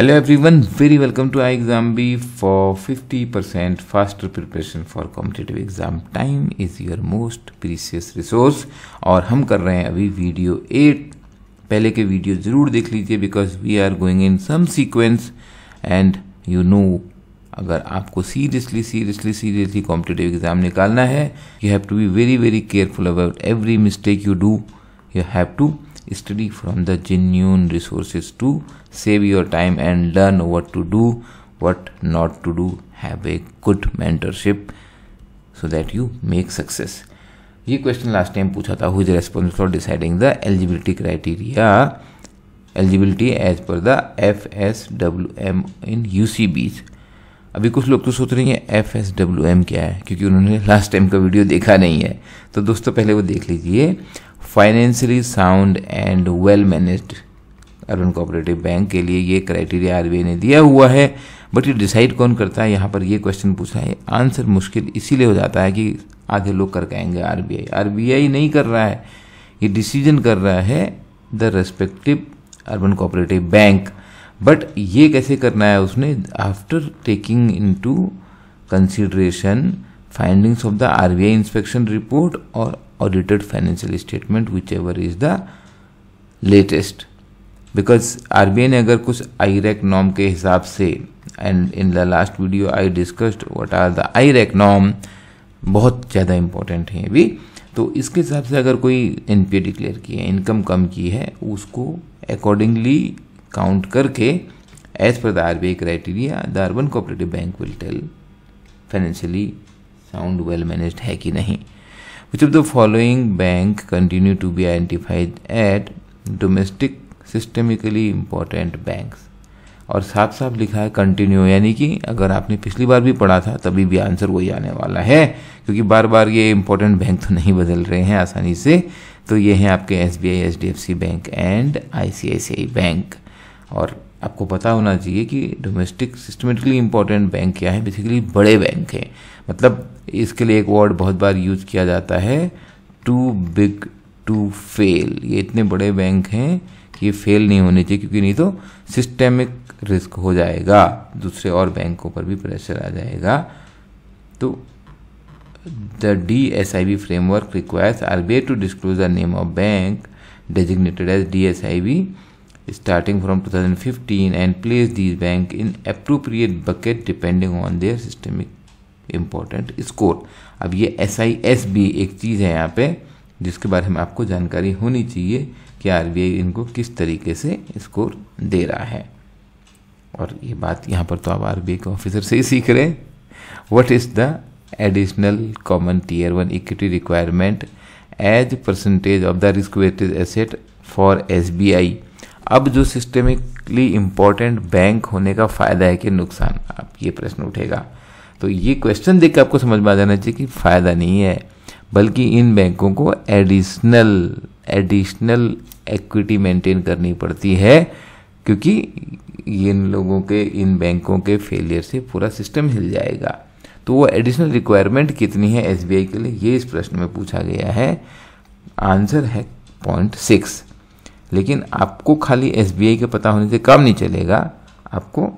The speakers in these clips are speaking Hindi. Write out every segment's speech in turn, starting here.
hello very welcome to I exam iexamb for 50% faster preparation for competitive exam time is your most precious resource और हम कर रहे हैं अभी वीडियो एट पहले के वीडियो ज़रूर देख लीजिए because we are going in some sequence and you know अगर आपको seriously seriously seriously competitive exam निकालना है you have to be very very careful about every mistake you do you have to study from the genuine resources to save your time and learn what to do what not to do have a good mentorship so that you make success ये क्वेश्चन लास्ट टाइम पूछा था who is responsible for deciding the eligibility criteria eligibility as per the F S W M in U C Bs अभी कुछ लोग तो सोच रहे हैं एफ एस डब्ल्यू एम क्या है क्योंकि उन्होंने लास्ट टाइम का वीडियो देखा नहीं है तो दोस्तों पहले वो देख लीजिए financially sound and well managed urban cooperative bank के लिए ये क्राइटेरिया आरबीआई ने दिया हुआ है बट ये डिसाइड कौन करता है यहाँ पर ये क्वेश्चन पूछा है आंसर मुश्किल इसीलिए हो जाता है कि आधे लोग कर आर बी आई नहीं कर रहा है ये डिसीजन कर रहा है the respective urban cooperative bank but ये कैसे करना है उसने after taking into consideration findings of the RBI inspection report और audited financial statement whichever is the latest because आर ने अगर कुछ आई रैक नॉम के हिसाब से and in the last video I discussed what are the I RAC नॉम बहुत ज़्यादा important है अभी तो इसके हिसाब से अगर कोई NPA declare डिक्लेयर की है इनकम कम की है उसको अकॉर्डिंगली काउंट करके as per the R B I criteria the urban cooperative bank will tell financially sound well managed है कि नहीं Which of the following bank continue to be identified at domestic systemically important banks और साथ साथ लिखा है कंटिन्यू यानी कि अगर आपने पिछली बार भी पढ़ा था तभी भी आंसर वही आने वाला है क्योंकि बार बार ये इंपॉर्टेंट बैंक तो नहीं बदल रहे हैं आसानी से तो ये हैं आपके S B I H D F C bank and I C I C I bank और आपको पता होना चाहिए कि डोमेस्टिक सिस्टमेटिकली इंपॉर्टेंट बैंक क्या है बेसिकली बड़े बैंक हैं मतलब इसके लिए एक वर्ड बहुत बार यूज किया जाता है टू बिग टू फेल ये इतने बड़े बैंक हैं कि ये फेल नहीं होने चाहिए क्योंकि नहीं तो सिस्टेमिक रिस्क हो जाएगा दूसरे और बैंकों पर भी प्रेशर आ जाएगा तो the D S I B framework requires R B to disclose the name of bank designated as D S I B starting from 2015 and place these bank in appropriate bucket depending on their systemic important score अब ये एस आई एस भी एक चीज़ है यहाँ पे जिसके बारे में आपको जानकारी होनी चाहिए कि आर बी आई इनको किस तरीके से स्कोर दे रहा है और ये बात यहाँ पर तो आप आर बी आई के ऑफिसर से ही सीख रहे हैं what is the additional common tier one equity requirement as percentage of the risk weighted asset for S B I अब जो सिस्टमिकली इम्पॉर्टेंट बैंक होने का फ़ायदा है कि नुकसान आप ये प्रश्न उठेगा तो ये क्वेश्चन देख के आपको समझ में आ जाना चाहिए कि फ़ायदा नहीं है बल्कि इन बैंकों को एडिशनल एडिशनल एक्विटी मेंटेन करनी पड़ती है क्योंकि इन लोगों के इन बैंकों के फेलियर से पूरा सिस्टम हिल जाएगा तो वो एडिशनल रिक्वायरमेंट कितनी है एसबीआई के लिए ये इस प्रश्न में पूछा गया है आंसर है पॉइंट सिक्स लेकिन आपको खाली एस का पता होने से काम नहीं चलेगा आपको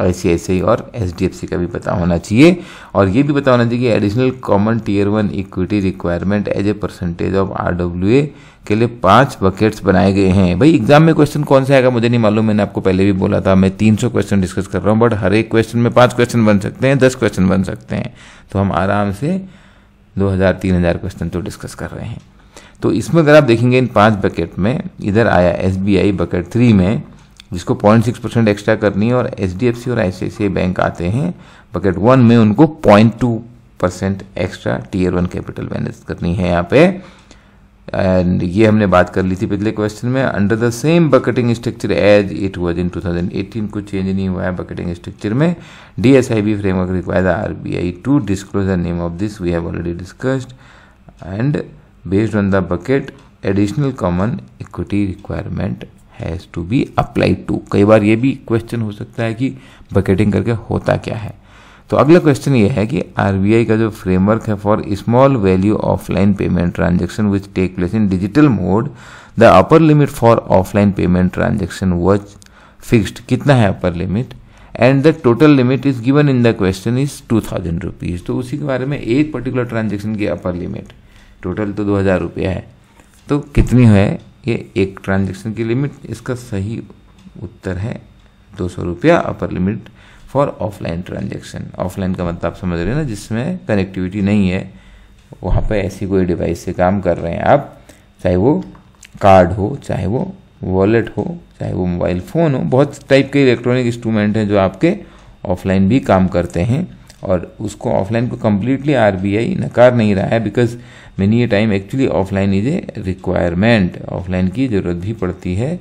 आई और एच का भी पता होना चाहिए और ये भी पता होना चाहिए कि additional common tier one equity requirement as a percentage of R W A के लिए पांच बकेट्स बनाए गए हैं भाई एग्जाम में क्वेश्चन कौन सा आएगा मुझे नहीं मालूम मैंने आपको पहले भी बोला था मैं सौ क्वेश्चन डिस्कस कर रहा हूँ बट हर एक क्वेश्चन में पांच क्वेश्चन बन सकते हैं दस क्वेश्चन बन सकते हैं तो हम आराम से दो हज़ार तीन हज़ार क्वेश्चन तो डिस्कस कर रहे हैं तो इसमें अगर आप देखेंगे इन पांच बकेट में इधर आया एस बकेट थ्री में जिसको पॉइंट सिक्स परसेंट एक्स्ट्रा करनी है और एच डी एफ सी और आई बैंक आते हैं बकेट वन में उनको point two percent extra tier one capital manage करनी है यहाँ पे एंड ये हमने बात कर ली थी पिछले क्वेश्चन में under the same bucketing structure as it was in two thousand eighteen कुछ चेंज नहीं हुआ है बकेटिंग स्ट्रक्चर में D S I B framework require R B I to disclose the name of this we have already discussed and based on the bucket additional common equity requirement has to be applied to कई बार ये भी क्वेश्चन हो सकता है कि बकेटिंग करके होता क्या है तो अगला क्वेश्चन ये है कि आरबीआई का जो फ्रेमवर्क है for small value offline payment transaction which take place in digital mode the upper limit for offline payment transaction was fixed कितना है upper limit and the total limit is given in the question is two thousand rupees तो उसी के बारे में एक पर्टिकुलर ट्रांजेक्शन की अपर लिमिट टोटल तो दो हज़ार रुपया है तो कितनी है ये एक ट्रांजेक्शन की लिमिट इसका सही उत्तर है दो सौ रुपया upper limit for offline transaction offline का मतलब आप समझ रहे हो ना जिसमें कनेक्टिविटी नहीं है वहाँ पर ऐसी कोई डिवाइस से काम कर रहे हैं आप चाहे वो कार्ड हो चाहे वो वॉलेट हो चाहे वो मोबाइल फ़ोन हो बहुत टाइप के इलेक्ट्रॉनिक इंस्ट्रूमेंट हैं जो आपके ऑफलाइन भी काम करते हैं और उसको ऑफलाइन को कम्प्लीटली आर नकार नहीं रहा है because many a time actually offline is a requirement offline की ज़रूरत भी पड़ती है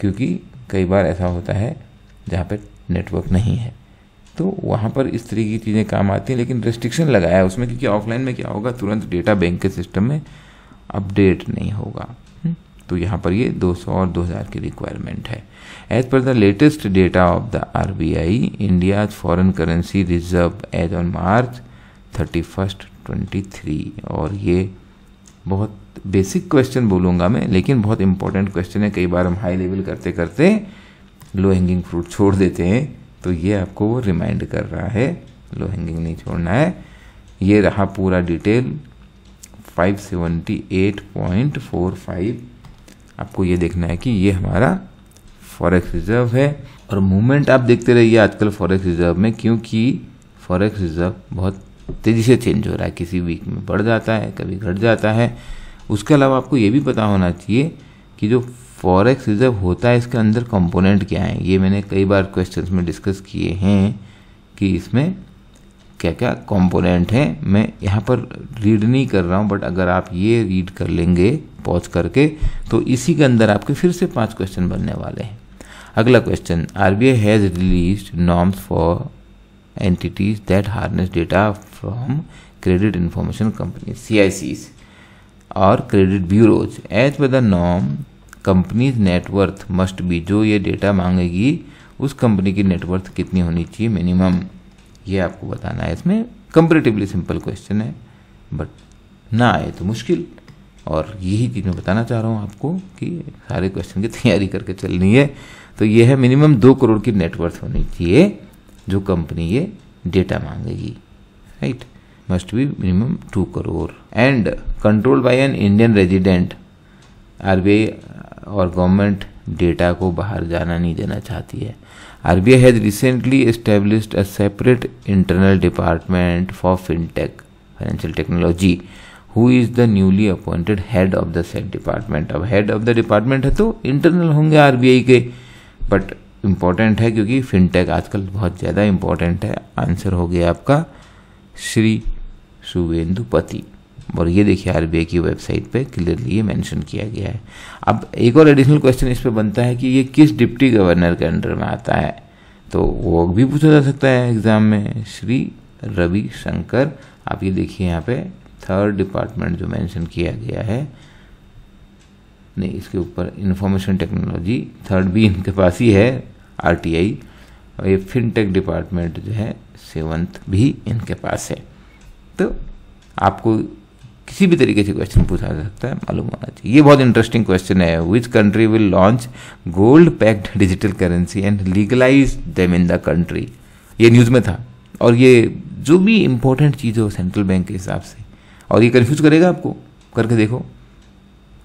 क्योंकि कई बार ऐसा होता है जहाँ पर नेटवर्क नहीं है तो वहाँ पर इस तरीके की चीज़ें काम आती हैं लेकिन रेस्ट्रिक्शन लगाया है उसमें क्योंकि ऑफलाइन में क्या होगा तुरंत डेटा बैंक के सिस्टम में अपडेट नहीं होगा हम्म, तो यहाँ पर ये 200 और 2000 की रिक्वायरमेंट है As per the latest data of the RBI, India's foreign currency reserve as on March twenty 23 और ये बहुत बेसिक क्वेश्चन बोलूँगा मैं लेकिन बहुत इंपॉर्टेंट क्वेश्चन है कई बार हम हाई लेवल करते करते लो हैंगिंग फ्रूट छोड़ देते हैं तो ये आपको वो रिमाइंड कर रहा है लो हैंगिंग नहीं छोड़ना है ये रहा पूरा डिटेल 578.45 आपको ये देखना है कि ये हमारा फॉरेक्स रिजर्व है और मूवमेंट आप देखते रहिए आजकल फॉरेक्स रिजर्व में क्योंकि फॉरेक्स रिजर्व बहुत तेज़ी से चेंज हो रहा है किसी वीक में बढ़ जाता है कभी घट जाता है उसके अलावा आपको ये भी पता होना चाहिए कि जो फॉरेक्स रिजर्व होता है इसके अंदर कंपोनेंट क्या है ये मैंने कई बार क्वेश्चन में डिस्कस किए हैं कि इसमें क्या क्या कंपोनेंट हैं मैं यहाँ पर रीड नहीं कर रहा हूँ बट अगर आप ये रीड कर लेंगे पॉज करके तो इसी के अंदर आपके फिर से पांच क्वेश्चन बनने वाले हैं अगला question R B I has release norms for entities that harness data from credit information company C I और credit bureaus as per the companies net worth must be जो ये डेटा मांगेगी उस कंपनी की नेटवर्थ कितनी होनी चाहिए मिनिमम ये आपको बताना है इसमें कंपेरेटिवली सिंपल क्वेश्चन है बट ना आए तो मुश्किल और यही चीज़ मैं बताना चाह रहा हूँ आपको कि सारे क्वेश्चन की तैयारी करके चलनी है तो ये है मिनिमम दो करोड़ की नेटवर्थ होनी चाहिए जो कंपनी ये डेटा मांगेगी right must be minimum two crore and control by an Indian resident RBI और गवर्नमेंट डेटा को बाहर जाना नहीं देना चाहती है RBI has recently establish a separate internal department for fintech financial technology who is the newly appointed head of the set department अब हेड ऑफ द डिपार्टमेंट है तो इंटरनल होंगे आरबीआई के बट इम्पॉर्टेंट है क्योंकि फिनटेक आजकल बहुत ज़्यादा इम्पॉर्टेंट है आंसर हो गया आपका श्री सुवेंदुपति और ये देखिए आर की वेबसाइट पे क्लियरली ये मेंशन किया गया है अब एक और एडिशनल क्वेश्चन इस पर बनता है कि ये किस डिप्टी गवर्नर के अंडर में आता है तो वो भी पूछा जा सकता है एग्जाम में श्री रवि शंकर आप ये देखिए यहाँ पे थर्ड डिपार्टमेंट जो मेंशन किया गया है नहीं इसके ऊपर इंफॉर्मेशन टेक्नोलॉजी थर्ड भी इनके पास ही है आई और ये फिनटेक डिपार्टमेंट जो है सेवंथ भी इनके पास है तो आपको किसी भी तरीके से क्वेश्चन पूछा जा सकता है मालूम होना चाहिए ये बहुत इंटरेस्टिंग क्वेश्चन है which country will launch gold packed digital currency and legalize them in the country ये न्यूज़ में था और ये जो भी इंपॉर्टेंट चीज़ हो सेंट्रल बैंक के हिसाब से और ये कन्फ्यूज करेगा आपको करके देखो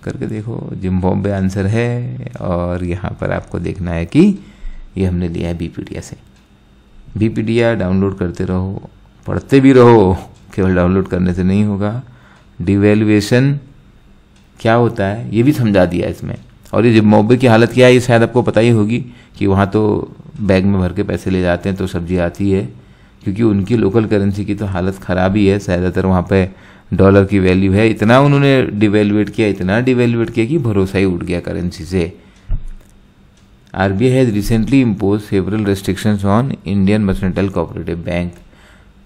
करके देखो जिम्बॉम्बे आंसर है और यहाँ पर आपको देखना है कि ये हमने लिया है बीपीडिया से बीपीडिया डाउनलोड करते रहो पढ़ते भी रहो केवल डाउनलोड करने से नहीं होगा डिवेल्युएशन क्या होता है ये भी समझा दिया इसमें और ये जिम्बाब्वे की हालत क्या है ये शायद आपको पता ही होगी कि वहाँ तो बैग में भर के पैसे ले जाते हैं तो सब्जी आती है क्योंकि उनकी लोकल करेंसी की तो हालत ख़राब ही है ज़्यादातर वहाँ पे डॉलर की वैल्यू है इतना उन्होंने डिवेल्युएट किया इतना डिवेल्युएट किया कि भरोसा ही उठ गया करेंसी से R B I has recently impose several restrictions on Indian mercantile cooperative bank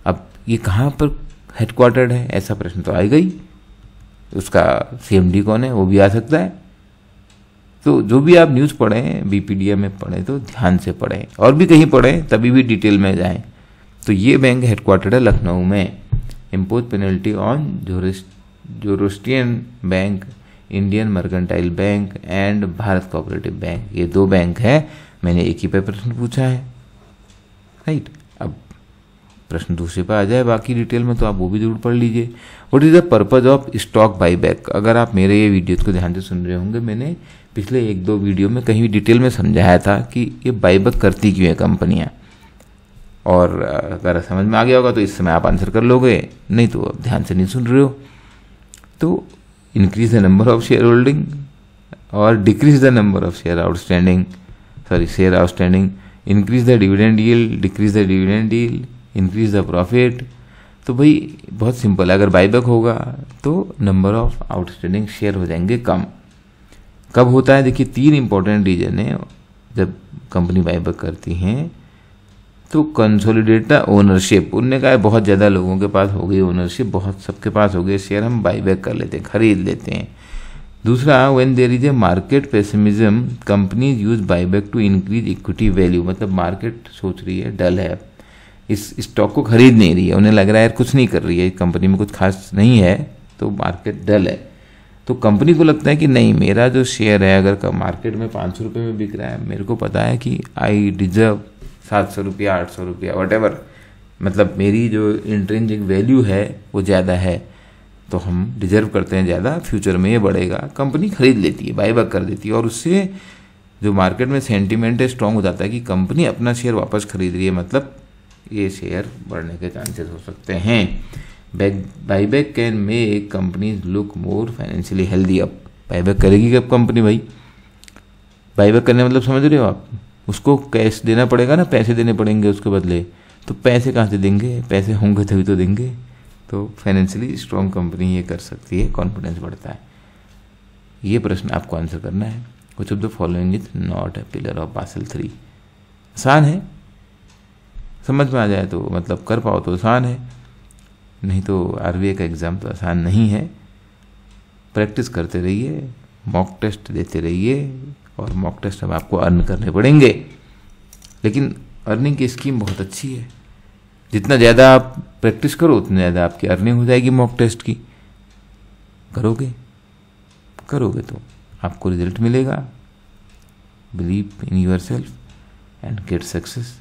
अब ये कहाँ पर हेडक्वार्टर्ड है ऐसा प्रश्न तो आएगा गई उसका सी कौन है वो भी आ सकता है तो जो भी आप न्यूज़ पढ़ें बीपीडीए में पढ़ें तो ध्यान से पढ़ें और भी कहीं पढ़ें तभी भी डिटेल में जाएं तो ये बैंक हेडक्वार्टर है लखनऊ में impose penalty on Zoroastrian bank Indian mercantile bank and Bharat cooperative bank ये दो बैंक हैं मैंने एक ही पे प्रश्न पूछा है राइट अब प्रश्न दूसरे पर आ जाए बाकी डिटेल में तो आप वो भी जरूर पढ़ लीजिए what is the purpose of stock buyback अगर आप मेरे ये वीडियो को ध्यान से सुन रहे होंगे मैंने पिछले एक दो वीडियो में कहीं भी डिटेल में समझाया था कि ये बाईबैक करती क्यों है कंपनियाँ और अगर समझ में आ गया होगा तो इस समय आप आंसर कर लोगे नहीं तो आप ध्यान से नहीं सुन रहे हो तो increase the number of share holding और decrease the number of share outstanding sorry share outstanding increase the dividend deal decrease the dividend deal increase the profit तो भाई बहुत सिंपल है अगर बाईबैक होगा तो नंबर ऑफ आउटस्टैंडिंग शेयर हो जाएंगे कम कब होता है देखिए तीन इंपॉर्टेंट रीजन है जब कंपनी बाईबैक करती हैं तो कंसोलिडेटा ओनरशिप उनने कहा बहुत ज़्यादा लोगों के पास हो गई ओनरशिप बहुत सबके पास हो गई शेयर हम बाई बैक कर लेते हैं खरीद लेते हैं दूसरा when there is a market pessimism companies use buy back to increase equity value मतलब मार्केट सोच रही है डल है इस स्टॉक को खरीद नहीं रही है उन्हें लग रहा है यार कुछ नहीं कर रही है कंपनी में कुछ खास नहीं है तो मार्केट डल है तो कंपनी को लगता है कि नहीं मेरा जो शेयर है अगर मार्केट में पाँच सौ रुपये में बिक रहा है मेरे को पता है कि आई डिजर्व सात सौ रुपया आठ सौ रुपया वट मतलब मेरी जो इंट्रेंजिक वैल्यू है वो ज़्यादा है तो हम रिजर्व करते हैं ज़्यादा फ्यूचर में ये बढ़ेगा कंपनी खरीद लेती है बाई बैक कर देती है और उससे जो मार्केट में सेंटिमेंट है स्ट्रांग हो जाता है कि कंपनी अपना शेयर वापस खरीद रही है मतलब ये शेयर बढ़ने के चांसेस हो सकते हैं back buy back can make company look more financially healthy अब बाई बैक करेगी कब कंपनी भाई बाई बैक करने मतलब समझ रहे हो आप उसको कैश देना पड़ेगा ना पैसे देने पड़ेंगे उसके बदले तो पैसे कहाँ से देंगे पैसे होंगे तभी तो देंगे तो फाइनेंशियली स्ट्रॉन्ग कंपनी ये कर सकती है कॉन्फिडेंस बढ़ता है ये प्रश्न आपको आंसर करना है कुछ of the following is not a pillar of Basel three आसान है समझ में आ जाए तो मतलब कर पाओ तो आसान है नहीं तो आर का एग्ज़ाम तो आसान नहीं है प्रैक्टिस करते रहिए मॉक टेस्ट देते रहिए और मॉक टेस्ट अब आपको अर्न करने पड़ेंगे लेकिन अर्निंग की स्कीम बहुत अच्छी है जितना ज़्यादा आप प्रैक्टिस करो उतनी ज़्यादा आपकी अर्निंग हो जाएगी मॉक टेस्ट की करोगे करोगे तो आपको रिजल्ट मिलेगा believe in yourself and get success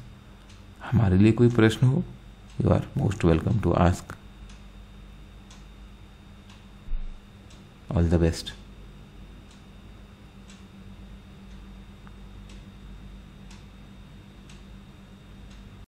हमारे लिए कोई प्रश्न हो you are most welcome to ask all the best